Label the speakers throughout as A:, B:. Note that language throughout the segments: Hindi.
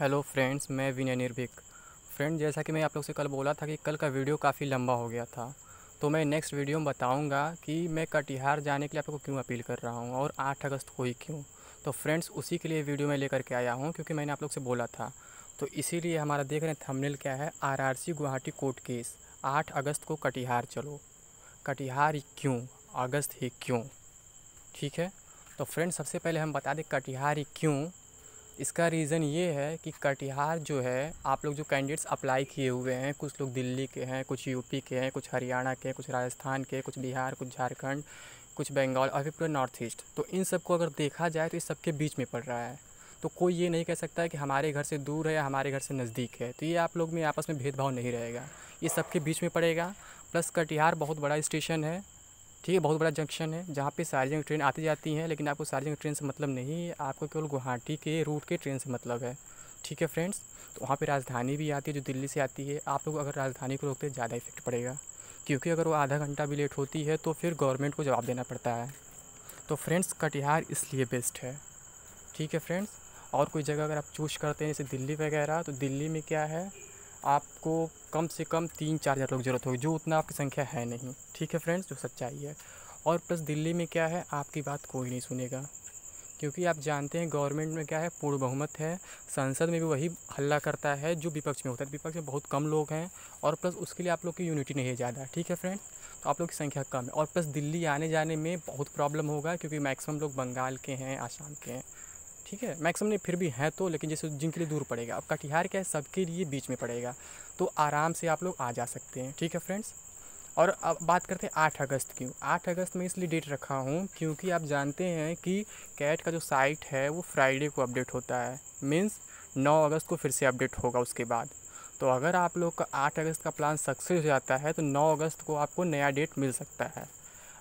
A: हेलो फ्रेंड्स मैं विनय निर्भिक फ्रेंड जैसा कि मैं आप लोग से कल बोला था कि कल का वीडियो काफ़ी लंबा हो गया था तो मैं नेक्स्ट वीडियो में बताऊंगा कि मैं कटिहार जाने के लिए आप लोग को क्यों अपील कर रहा हूँ और आठ अगस्त को ही क्यों तो फ्रेंड्स उसी के लिए वीडियो मैं लेकर के आया हूँ क्योंकि मैंने आप लोग से बोला था तो इसीलिए हमारा देख रहे हैं थमनेल क्या है आर गुवाहाटी कोर्ट केस आठ अगस्त को कटिहार चलो कटिहार क्यों अगस्त ही क्यों ठीक है तो फ्रेंड्स सबसे पहले हम बता दें कटिहार क्यों इसका रीज़न ये है कि कटिहार जो है आप लोग जो कैंडिडेट्स अप्लाई किए हुए हैं कुछ लोग दिल्ली के हैं कुछ यूपी के हैं कुछ हरियाणा के कुछ राजस्थान के कुछ बिहार कुछ झारखंड कुछ बंगाल और फिर पूरा नॉर्थ ईस्ट तो इन सबको अगर देखा जाए तो इस सबके बीच में पड़ रहा है तो कोई ये नहीं कह सकता है कि हमारे घर से दूर है या हमारे घर से नज़दीक है तो ये आप लोग में आपस में भेदभाव नहीं रहेगा ये सबके बीच में पड़ेगा प्लस कटिहार बहुत बड़ा स्टेशन है ठीक है बहुत बड़ा जंक्शन है जहाँ पे जगह ट्रेन आती जाती हैं लेकिन आपको सारी जगह ट्रेन से मतलब नहीं है आपको केवल गुवाहाटी के रूट के ट्रेन से मतलब है ठीक है फ्रेंड्स तो वहाँ पे राजधानी भी आती है जो दिल्ली से आती है आप लोग अगर राजधानी को रोकते ज़्यादा इफेक्ट पड़ेगा क्योंकि अगर वो आधा घंटा भी लेट होती है तो फिर गवर्नमेंट को जवाब देना पड़ता है तो फ्रेंड्स कटिहार इसलिए बेस्ट है ठीक है फ्रेंड्स और कोई जगह अगर आप चूज करते हैं जैसे दिल्ली वगैरह तो दिल्ली में क्या है आपको कम से कम तीन चार हज़ार लोग ज़रूरत होगी जो उतना आपकी संख्या है नहीं ठीक है फ्रेंड्स जो सच्चाई है और प्लस दिल्ली में क्या है आपकी बात कोई नहीं सुनेगा क्योंकि आप जानते हैं गवर्नमेंट में क्या है पूर्ण बहुमत है संसद में भी वही हल्ला करता है जो विपक्ष में होता है विपक्ष में बहुत कम लोग हैं और प्लस उसके लिए आप लोग की यूनिटी नहीं है ज़्यादा ठीक है फ्रेंड्स तो आप लोग की संख्या कम है और प्लस दिल्ली आने जाने में बहुत प्रॉब्लम होगा क्योंकि मैक्सिमम लोग बंगाल के हैं आसाम के हैं ठीक है मैक्सिमम नहीं फिर भी हैं तो लेकिन जैसे जिनके लिए दूर पड़ेगा अब कटिहार क्या है सबके लिए बीच में पड़ेगा तो आराम से आप लोग आ जा सकते हैं ठीक है फ्रेंड्स और अब बात करते हैं आठ अगस्त की आठ अगस्त में इसलिए डेट रखा हूँ क्योंकि आप जानते हैं कि कैट का जो साइट है वो फ्राइडे को अपडेट होता है मीन्स नौ अगस्त को फिर से अपडेट होगा उसके बाद तो अगर आप लोग का आठ अगस्त का प्लान सक्सेस हो जाता है तो नौ अगस्त को आपको नया डेट मिल सकता है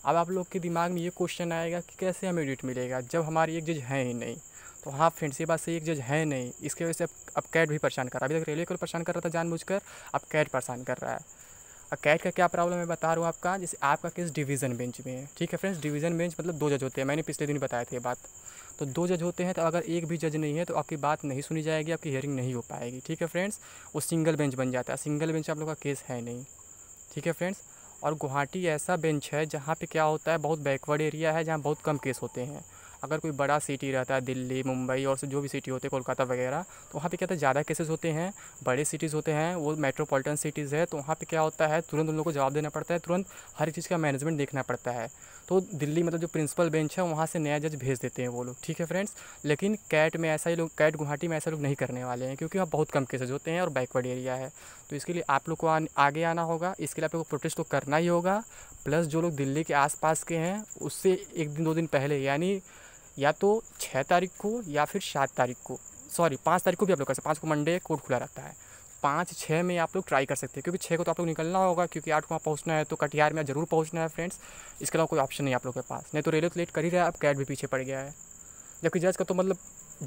A: अब आप लोग के दिमाग में ये क्वेश्चन आएगा कि कैसे हमें डेट मिलेगा जब हमारी एक चीज़ है ही नहीं तो वहाँ फ्रेंड्स ये बात सही एक जज है नहीं इसकी वजह से अब अब कैट भी परेशान कर रहा है अभी तक रेलवे को परेशान कर रहा था कर अब कैट परेशान कर रहा है और कैट का क्या प्रॉब्लम है बता रहा हूँ आपका जैसे आपका केस डिवीज़न बेंच में है ठीक है फ्रेंड्स डिवीज़न बेंच मतलब दो जज होते हैं मैंने पिछले दिन बताया था ये बात तो दो जज होते हैं तो अगर एक भी जज नहीं है तो आपकी बात नहीं सुनी जाएगी आपकी हियरिंग नहीं हो पाएगी ठीक है फ्रेंड्स वो सिंगल बेंच बन जाता है सिंगल बेंच आप लोग का केस है नहीं ठीक है फ्रेंड्स और गुवाहाटी ऐसा बेंच है जहाँ पे क्या होता है बहुत बैकवर्ड एरिया है जहाँ बहुत कम केस होते हैं अगर कोई बड़ा सिटी रहता है दिल्ली मुंबई और जो भी सिटी होते हैं कोलकाता वगैरह तो वहाँ पर क्या होता है ज़्यादा केसेस होते हैं बड़े सिटीज़ होते हैं वो मेट्रोपॉलिटन सिटीज़ है तो वहाँ पर क्या होता है तुरंत उन लोगों को जवाब देना पड़ता है तुरंत हर चीज़ का मैनेजमेंट देखना पड़ता है तो दिल्ली मतलब जो प्रिंसिपल बेंच है वहाँ से नया जज भेज देते हैं वो लोग ठीक है फ्रेंड्स लेकिन कैट में ऐसा ही लोग कैट गुवाहाटी में ऐसा लोग नहीं करने वाले हैं क्योंकि वहाँ बहुत कम केसेज होते हैं और बैकवर्ड एरिया है तो इसके लिए आप लोग को आगे आना होगा इसके लिए आप लोग को प्रोटेस्ट तो करना ही होगा प्लस जो लोग दिल्ली के आसपास के हैं उससे एक दिन दो दिन पहले यानी या तो छः तारीख को या फिर सात तारीख को सॉरी पाँच तारीख को भी आप लोग कर सकते पाँच को मंडे कोर्ट खुला रहता है पाँच छः में आप लोग ट्राई कर सकते हैं क्योंकि छः को तो आप लोग निकलना होगा क्योंकि आठ को वहाँ पहुँचना है तो कटिहार में जरूर पहुँचना है फ्रेंड्स इसके अलावा कोई ऑप्शन नहीं आप लोग के पास नहीं तो रेलवे तो लेट कर ही रहा है अब कैट भी पीछे पड़ गया है जबकि जज का तो मतलब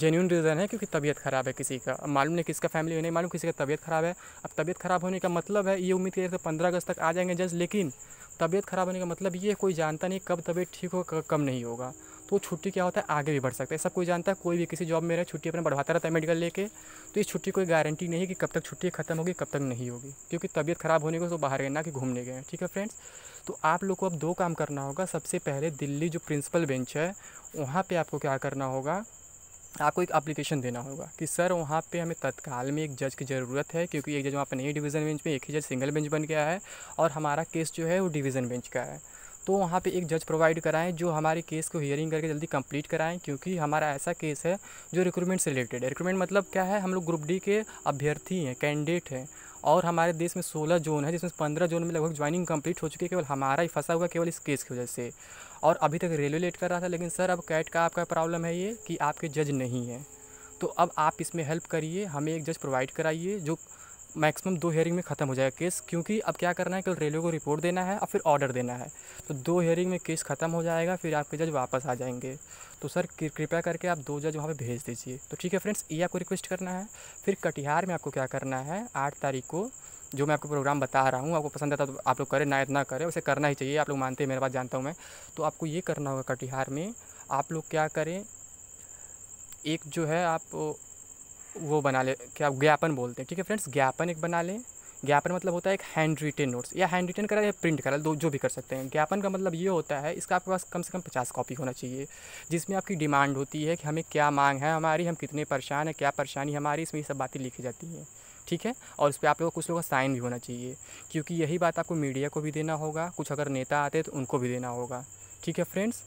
A: जेन्यून रीज़न है क्योंकि तबीयत ख़राब है किसी का मालूम नहीं किसका फैमिली नहीं मालूम किसी का तबीयत ख़राब है अब तबीयत ख़राब होने का मतलब है ये उम्मीद करते पंद्रह अगस्त तक आ जाएंगे जज लेकिन तबीयत ख़राब होने का मतलब ये कोई जानता नहीं कब तबीयत ठीक होगा कब नहीं होगा तो छुट्टी क्या होता है आगे भी बढ़ सकता है सब कोई जानता है कोई भी किसी जॉब में रहे छुट्टी अपने बढ़वाता रहता है मेडिकल लेके तो इस छुट्टी कोई गारंटी नहीं है कि कब तक छुट्टी खत्म होगी कब तक नहीं होगी क्योंकि तबीयत ख़राब होने को तो बाहर गए ना कि घूमने गए ठीक है फ्रेंड्स तो आप लोग को अब दो काम करना होगा सबसे पहले दिल्ली जो प्रिंसिपल बेंच है वहाँ पर आपको क्या करना होगा आपको एक अप्लीकेशन देना होगा कि सर वहाँ पे हमें तत्काल में एक जज की ज़रूरत है क्योंकि एक जज वहाँ पर नहीं डिवीज़न बेंच में एक ही जज सिंगल बेंच बन गया है और हमारा केस जो है वो डिवीज़न बेंच का है तो वहाँ पे एक जज प्रोवाइड कराएं जो हमारे केस को हियरिंग करके जल्दी कंप्लीट कराएं क्योंकि हमारा ऐसा केस है जो रिक्रूटमेंट से रिलेटेड है रिक्रूटमेंट मतलब क्या है हम लोग ग्रुप डी के अभ्यर्थी हैं कैंडिडेट हैं और हमारे देश में 16 जोन है जिसमें 15 जोन में लगभग ज्वाइनिंग कंप्लीट हो चुकी है केवल हमारा ही फंसा हुआ केवल इस केस की वजह से और अभी तक रेलवे लेट कर रहा था लेकिन सर अब कैट का आपका प्रॉब्लम है ये कि आपके जज नहीं हैं तो अब आप इसमें हेल्प करिए हमें एक जज प्रोवाइड कराइए जो मैक्सिमम दो हेयरिंग में ख़त्म हो जाएगा केस क्योंकि अब क्या करना है कल रेलवे को रिपोर्ट देना है और फिर ऑर्डर देना है तो दो हेयरिंग में केस ख़त्म हो जाएगा फिर आपके जज वापस आ जाएंगे तो सर कृपया करके आप दो जज वहाँ पे भेज दीजिए तो ठीक है फ्रेंड्स ये आपको रिक्वेस्ट करना है फिर कटिहार में आपको क्या करना है आठ तारीख को जो मैं आपको प्रोग्राम बता रहा हूँ आपको पसंद आता तो आप लोग करें ना इतना करें उसे करना ही चाहिए आप लोग मानते हैं मेरे पास जानता हूँ मैं तो आपको ये करना होगा कटिहार में आप लोग क्या करें एक जो है आप वो बना ले क्या ज्ञापन बोलते हैं ठीक है फ्रेंड्स ज्ञापन एक बना लें ज्ञापन मतलब होता है एक हैंड रिटेन नोट्स या हैंड रिटेन करा या प्रिंट करा दो जो भी कर सकते हैं ज्ञापन का मतलब ये होता है इसका आपके पास कम से कम पचास कॉपी होना चाहिए जिसमें आपकी डिमांड होती है कि हमें क्या मांग है हमारी हम कितने परेशान हैं क्या परेशानी हमारी इसमें ये सब बातें लिखी जाती हैं ठीक है और उस पर आप लोगों को कुछ लोगों का साइन भी होना चाहिए क्योंकि यही बात आपको मीडिया को भी देना होगा कुछ अगर नेता आते हैं तो उनको भी देना होगा ठीक है फ्रेंड्स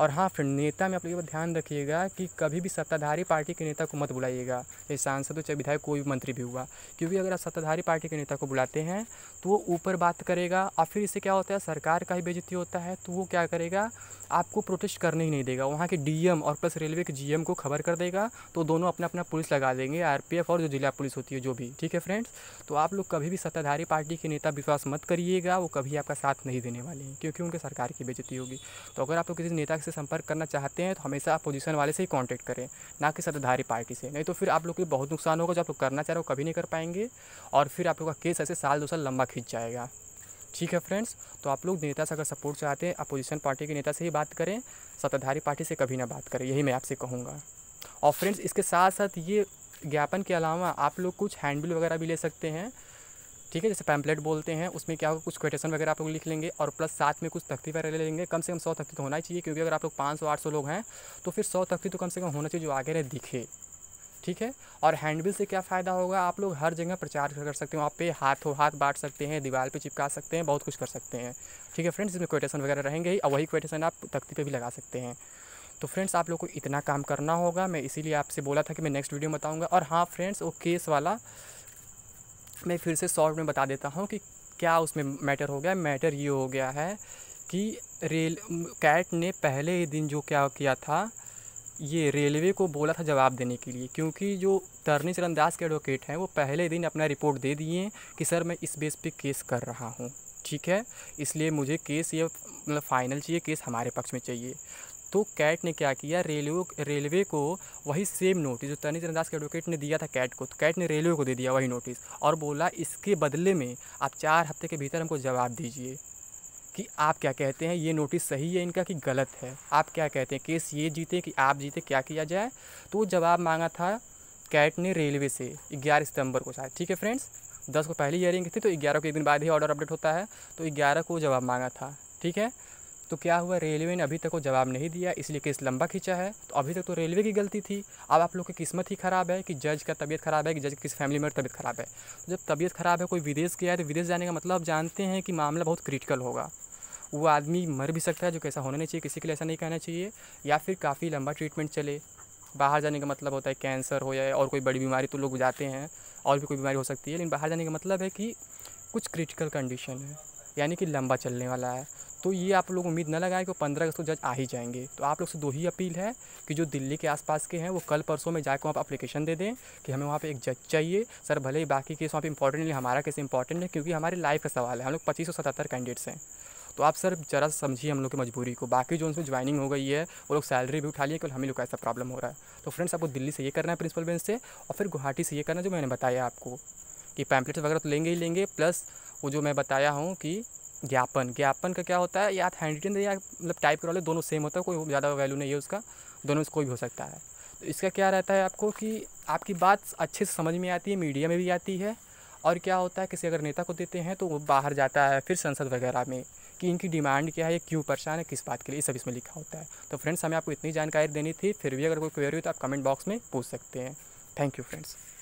A: और हाँ फिर नेता में आप लोग ध्यान रखिएगा कि कभी भी सत्ताधारी पार्टी के नेता को मत बुलाइएगा चाहे सांसद हो चाहे विधायक कोई भी मंत्री भी हुआ क्योंकि अगर आप सत्ताधारी पार्टी के नेता को बुलाते हैं तो वो ऊपर बात करेगा और फिर इससे क्या होता है सरकार का ही बेजती होता है तो वो क्या करेगा आपको प्रोटेस्ट करने ही नहीं देगा वहाँ के डीएम और प्लस रेलवे के जीएम को खबर कर देगा तो दोनों अपना अपना पुलिस लगा देंगे आरपीएफ और जो जिला पुलिस होती है जो भी ठीक है फ्रेंड्स तो आप लोग कभी भी सत्ताधारी पार्टी के नेता विश्वास मत करिएगा वो कभी आपका साथ नहीं देने वाले हैं क्योंकि उनके सरकार की बेजती होगी तो अगर आप लोग किसी नेता से संपर्क करना चाहते हैं तो हमेशा अपोजिशन वाले से ही कॉन्टैक्ट करें ना कि सत्ताधारी पार्टी से नहीं तो फिर आप लोग को बहुत नुकसान होगा जो आप लोग करना चाह रहे हो कभी नहीं कर पाएंगे और फिर आप लोग का केस ऐसे साल दो साल लंबा खींच जाएगा ठीक है फ्रेंड्स तो आप लोग नेता से अगर सपोर्ट चाहते हैं अपोजिशन पार्टी के नेता से ही बात करें सत्ताधारी पार्टी से कभी ना बात करें यही मैं आपसे कहूँगा और फ्रेंड्स इसके साथ साथ ये ज्ञापन के अलावा आप लोग कुछ हैंडबिल वगैरह भी ले सकते हैं ठीक है जैसे पैम्पलेट बोलते हैं उसमें क्या होगा कुछ कोटेशन वगैरह आप लोग लिख लेंगे और प्लस साथ में कुछ तख्ती वगैरह ले लेंगे कम से कम सौ तख्ती तो होना चाहिए क्योंकि अगर आप लोग पाँच सौ आठ सौ लोग हैं तो फिर सौ तख्ती तो कम से कम होना चाहिए जो आगे रहे दिखे ठीक है और हैंडबिल से क्या फ़ायदा होगा आप लोग हर जगह प्रचार कर सकते हो आप पे हाथों हाथ बांट सकते हैं दीवार पे चिपका सकते हैं बहुत कुछ कर सकते हैं ठीक है फ्रेंड्स इसमें कोटेशन वगैरह रहेंगे ही और वही कोटेशन आप तख्ती पे भी लगा सकते हैं तो फ्रेंड्स आप लोग को इतना काम करना होगा मैं इसीलिए आपसे बोला था कि मैं नेक्स्ट वीडियो में बताऊँगा और हाँ फ्रेंड्स वो केस वाला मैं फिर से शॉर्ट में बता देता हूँ कि क्या उसमें मैटर हो गया मैटर ये हो गया है कि रेल कैट ने पहले ही दिन जो क्या किया था ये रेलवे को बोला था जवाब देने के लिए क्योंकि जो तरनी चरणदास के एडवोकेट हैं वो पहले दिन अपना रिपोर्ट दे दिए हैं कि सर मैं इस बेस पे केस कर रहा हूँ ठीक है इसलिए मुझे केस ये मतलब फाइनल चाहिए केस हमारे पक्ष में चाहिए तो कैट ने क्या किया रेलवे रेलवे को वही सेम नोटिस जो तनी चरणदास के एडवोकेट ने दिया था कैट को तो कैट ने रेलवे को दे दिया वही नोटिस और बोला इसके बदले में आप चार हफ्ते के भीतर हमको जवाब दीजिए कि आप क्या कहते हैं ये नोटिस सही है इनका कि गलत है आप क्या कहते हैं केस ये जीते कि आप जीते क्या किया जाए तो जवाब मांगा था कैट ने रेलवे से ग्यारह सितंबर को शायद ठीक है फ्रेंड्स दस को पहली हियरिंग थी तो ग्यारह को एक दिन बाद ही ऑर्डर अपडेट होता है तो ग्यारह को जवाब मांगा था ठीक है तो क्या हुआ रेलवे ने अभी तक वो जवाब नहीं दिया इसलिए केस लंबा खींचा है तो अभी तक तो रेलवे की गलती थी अब आप लोग की किस्मत ही ख़राब है कि जज का तबीयत ख़राब है कि जज किस फैमिली में तबीयत ख़राब है तो जब तबीयत ख़राब है कोई विदेश गया है तो विदेश जाने का मतलब जानते हैं कि मामला बहुत क्रिटिकल होगा वो आदमी मर भी सकता है जो कैसा होना नहीं चाहिए किसी के लिए ऐसा नहीं कहना चाहिए या फिर काफ़ी लंबा ट्रीटमेंट चले बाहर जाने का मतलब होता है कैंसर हो या और कोई बड़ी बीमारी तो लोग जाते हैं और भी कोई बीमारी हो सकती है लेकिन बाहर जाने का मतलब है कि कुछ क्रिटिकल कंडीशन है यानी कि लंबा चलने वाला है तो ये आप लोग उम्मीद न लगाएं कि वो पंद्रह अगस्त को जज आ ही जाएंगे तो आप लोग से दो ही अपील है कि जो दिल्ली के आसपास के हैं वो कल परसों में जाकर आप अप्लीकेशन दे दें कि हमें वहाँ पे एक जज चाहिए सर भले ही बाकी केस वहाँ पे इंपॉर्टेंट नहीं हमारा केस इंपॉर्टेंट है क्योंकि हमारी लाइफ का सवाल है हम लोग पच्चीस सौ सतहत्तर कैंडिडेट्स हैं तो आप सर ज़रा समझिए हम लोग की मजबूरी को बाकी जो उनमें ज्वाइनिंग हो गई है वो लोग सैलरी भी उठा लिए केवल हमें लोग का ऐसा प्रॉब्लम हो रहा है तो फ्रेंड्स आपको दिल्ली से ये करना है प्रिंसिपल बेंच से और फिर गुवाहाटी से ये करना जो मैंने बताया आपको कि पैम्पलेट्स वगैरह तो लेंगे ही लेंगे प्लस वो जो मैं बताया हूँ कि ज्ञापन ज्ञापन का क्या होता है या आप हैंड रिटन या मतलब टाइप करवा ले दोनों सेम होता है कोई ज़्यादा वैल्यू नहीं है उसका दोनों में कोई भी हो सकता है तो इसका क्या रहता है आपको कि आपकी बात अच्छे से समझ में आती है मीडिया में भी आती है और क्या होता है किसी अगर नेता को देते हैं तो वो बाहर जाता है फिर संसद वगैरह में कि इनकी डिमांड क्या है ये क्यों परेशान है किस बात के लिए सब इसमें लिखा होता है तो फ्रेंड्स हमें आपको इतनी जानकारी देनी थी फिर भी अगर कोई क्वेरी हो तो आप कमेंट बॉक्स में पूछ सकते हैं थैंक यू फ्रेंड्स